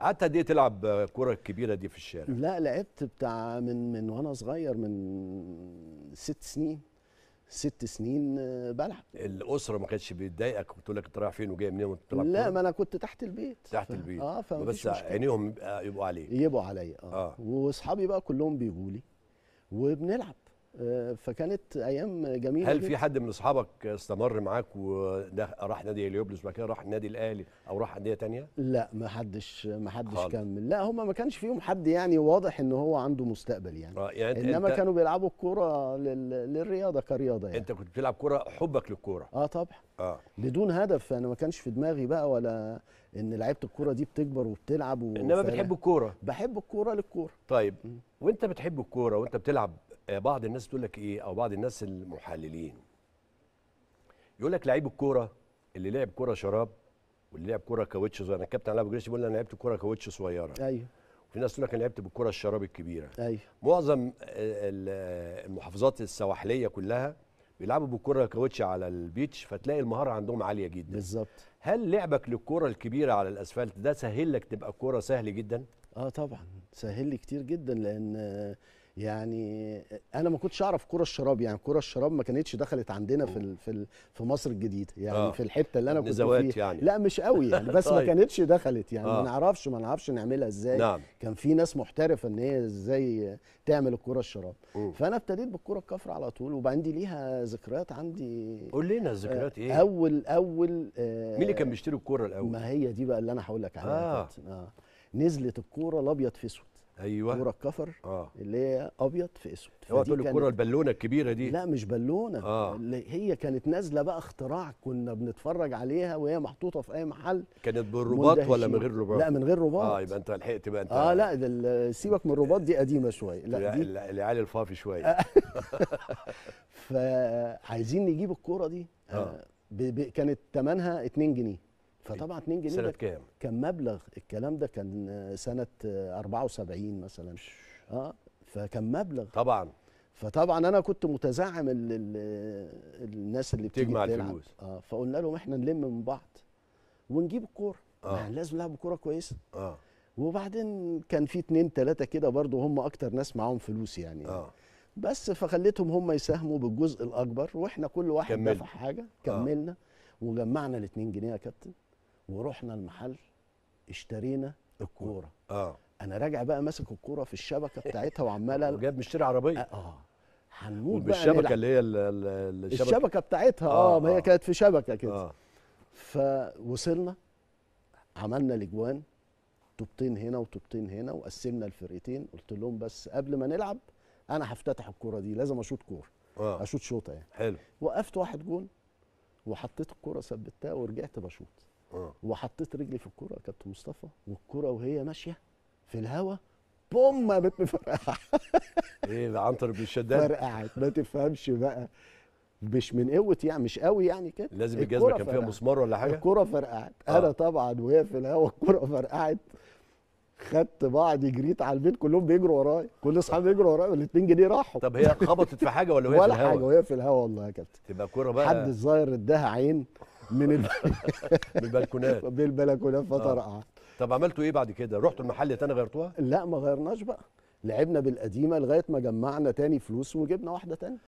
قعدت قد ايه تلعب كرة الكبيره دي في الشارع؟ لا لعبت بتاع من من وانا صغير من ست سنين ست سنين آه، بلعب الاسره ما كانتش بتضايقك وتقول لك انت رايح فين وجاي منين وانت بتلعب لا ما انا كنت تحت البيت تحت ف... البيت اه فما بس عينيهم آه، يبقوا عليك يبقوا عليا اه, آه. واصحابي بقى كلهم بيجوا لي وبنلعب فكانت ايام جميله هل في حد من اصحابك استمر معاك وراح نادي هليوبلس وبعد كده راح النادي الاهلي او راح انديه تانية؟ لا ما حدش ما حدش كمل لا هم ما كانش فيهم حد يعني واضح ان هو عنده مستقبل يعني, آه يعني انما انت كانوا بيلعبوا الكوره للرياضه كرياضه يعني انت كنت بتلعب كوره حبك للكوره اه طبعا آه. بدون هدف انا ما كانش في دماغي بقى ولا ان لعيبه الكوره دي بتكبر وبتلعب انما بتحب الكوره بحب الكوره للكوره طيب وانت بتحب الكوره وانت بتلعب آه، بعض الناس بتقول لك ايه او بعض الناس المحللين يقول لك لعيب الكوره اللي لعب كوره شراب واللي لعب كوره كاوتش صغيره انا الكابتن علاء جريش بيقول انا لعبت كوره كاوتش صغيره ايوه وفي ناس تقول لك انا لعبت بالكوره الشراب الكبيره ايوه معظم آه، المحافظات السواحليه كلها بيلعبوا بالكوره كاوتش على البيتش فتلاقي المهاره عندهم عاليه جدا بالظبط هل لعبك للكوره الكبيره على الاسفلت ده سهل لك تبقى كوره سهل جدا اه طبعا سهل لي كتير جدا لان يعني انا ما كنتش اعرف كره الشراب يعني كره الشراب ما كانتش دخلت عندنا في في في مصر الجديده يعني آه. في الحته اللي انا كنت فيها يعني. لا مش قوي يعني بس طيب. ما كانتش دخلت يعني آه. ما نعرفش ما نعرفش نعملها ازاي نعم. كان في ناس محترفه ان هي ازاي تعمل الكره الشراب م. فانا ابتديت بالكره الكفر على طول وبعدين دي ليها ذكريات عندي قول لنا الذكريات ايه اول اول آه مين اللي كان بيشتري الكوره الاول ما هي دي بقى اللي انا هقول لك عليها آه. آه. نزلت الكوره الابيض في اسود ايوه كوره الكفر آه. اللي هي ابيض في اسود هو تقول الكوره البالونه الكبيره دي لا مش بالونه آه. اللي هي كانت نازله بقى اختراع كنا بنتفرج عليها وهي محطوطه في اي محل كانت بالرباط ولا من غير رباط؟ لا من غير رباط اه يبقى انت لحقت بقى انت اه لا سيبك من الرباط دي قديمه شويه لا دي العيال الفافي شويه آه. فعايزين نجيب الكوره دي آه. آه. كانت ثمنها 2 جنيه فطبعا 2 جنيه سنه كام؟ كان مبلغ الكلام ده كان سنه 74 مثلا اه فكان مبلغ طبعا فطبعا انا كنت متزعم الناس اللي بتجمع الفلوس اه فقلنا لهم احنا نلم من بعض ونجيب الكوره آه. يعني لازم نلعب كوره كويسه اه وبعدين كان في اتنين تلاته كده برضه هم اكتر ناس معاهم فلوس يعني آه. بس فخليتهم هم يساهموا بالجزء الاكبر واحنا كل واحد كمل. دفع حاجه آه. كملنا آه. وجمعنا ال 2 جنيه يا كابتن ورحنا المحل اشترينا الكوره اه انا راجع بقى ماسك الكوره في الشبكه بتاعتها وعمال وجاب مشتري عربيه آه،, اه هنموت بقى بالشبكه اللي هي الـ الـ الشبكه الشبكه بتاعتها اه, آه ما هي آه كانت في شبكه كده آه فوصلنا عملنا الاجوان طوبتين هنا وطوبتين هنا وقسمنا الفرقتين قلت لهم بس قبل ما نلعب انا هفتتح الكوره دي لازم اشوط كوره آه اشوط شوطه يعني حلو وقفت واحد جون وحطيت الكوره ثبتها ورجعت بشوط آه. وحطيت رجلي في الكوره يا كابتن مصطفى والكوره وهي ماشيه في الهوا بوم قامت مفرقعه ايه ده عنتر بن فرقعت ما تفهمش بقى مش من قوه يعني مش قوي يعني كده لازم الجزمه كان فيها مسمار ولا حاجه الكوره فرقعت آه. انا طبعا وهي في الهوا الكوره فرقعت خدت بعضي جريت على البيت كلهم بيجروا ورايا كل اصحابي بيجروا ورايا ال2 جنيه راحوا طب هي خبطت في حاجه ولا وهي في الهوا ولا حاجه وهي في الهوا والله يا كابتن تبقى كوره بقى حد الظاهر اداها عين من البلكونات من البلكونات فطرقع آه. طب عملتوا ايه بعد كده رحتوا المحل تاني غيرتوها لا ما غيرناش بقى لعبنا بالقديمه لغايه ما جمعنا تاني فلوس وجبنا واحده تاني